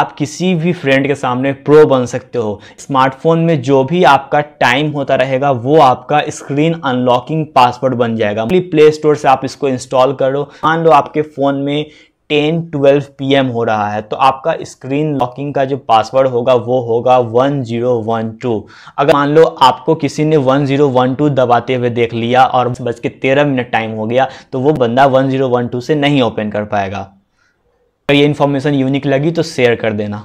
आप किसी भी फ्रेंड के सामने प्रो बन सकते हो स्मार्टफोन में जो भी आपका टाइम होता रहेगा वो आपका स्क्रीन अनलॉकिंग पासवर्ड बन जाएगा प्ले स्टोर से आप इसको इंस्टॉल करो मान लो आपके फ़ोन में 10 12 पीएम हो रहा है तो आपका स्क्रीन लॉकिंग का जो पासवर्ड होगा वो होगा 1012 अगर मान लो आपको किसी ने 1012 दबाते हुए देख लिया और बच के तेरह मिनट टाइम हो गया तो वो बंदा 1012 से नहीं ओपन कर पाएगा अगर ये इन्फॉर्मेशन यूनिक लगी तो शेयर कर देना